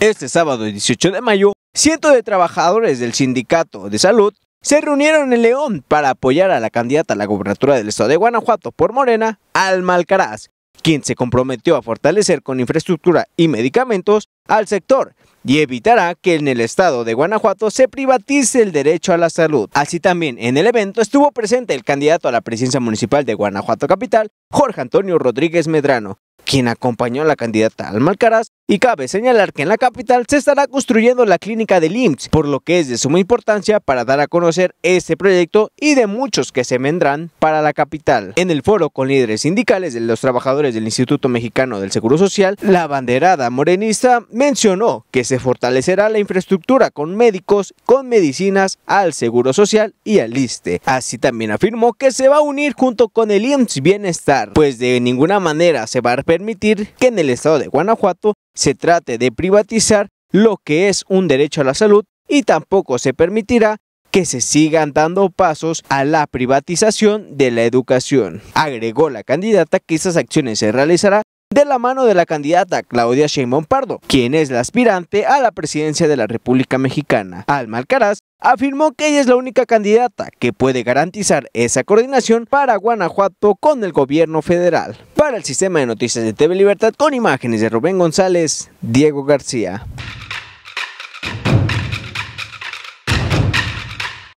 Este sábado 18 de mayo, cientos de trabajadores del Sindicato de Salud se reunieron en León para apoyar a la candidata a la gobernatura del estado de Guanajuato por Morena, Alma Alcaraz, quien se comprometió a fortalecer con infraestructura y medicamentos al sector y evitará que en el estado de Guanajuato se privatice el derecho a la salud. Así también en el evento estuvo presente el candidato a la presidencia municipal de Guanajuato Capital, Jorge Antonio Rodríguez Medrano, quien acompañó a la candidata Alma Alcaraz y cabe señalar que en la capital se estará construyendo la clínica del IMSS, por lo que es de suma importancia para dar a conocer este proyecto y de muchos que se vendrán para la capital. En el foro con líderes sindicales de los trabajadores del Instituto Mexicano del Seguro Social, la banderada morenista mencionó que se fortalecerá la infraestructura con médicos, con medicinas al Seguro Social y al ISTE. Así también afirmó que se va a unir junto con el IMSS Bienestar, pues de ninguna manera se va a permitir que en el estado de Guanajuato se trate de privatizar lo que es un derecho a la salud y tampoco se permitirá que se sigan dando pasos a la privatización de la educación. Agregó la candidata que estas acciones se realizarán de la mano de la candidata Claudia Sheinbaum Pardo, quien es la aspirante a la presidencia de la República Mexicana. Alma Alcaraz afirmó que ella es la única candidata que puede garantizar esa coordinación para Guanajuato con el gobierno federal. Para el sistema de noticias de TV Libertad con imágenes de Rubén González, Diego García.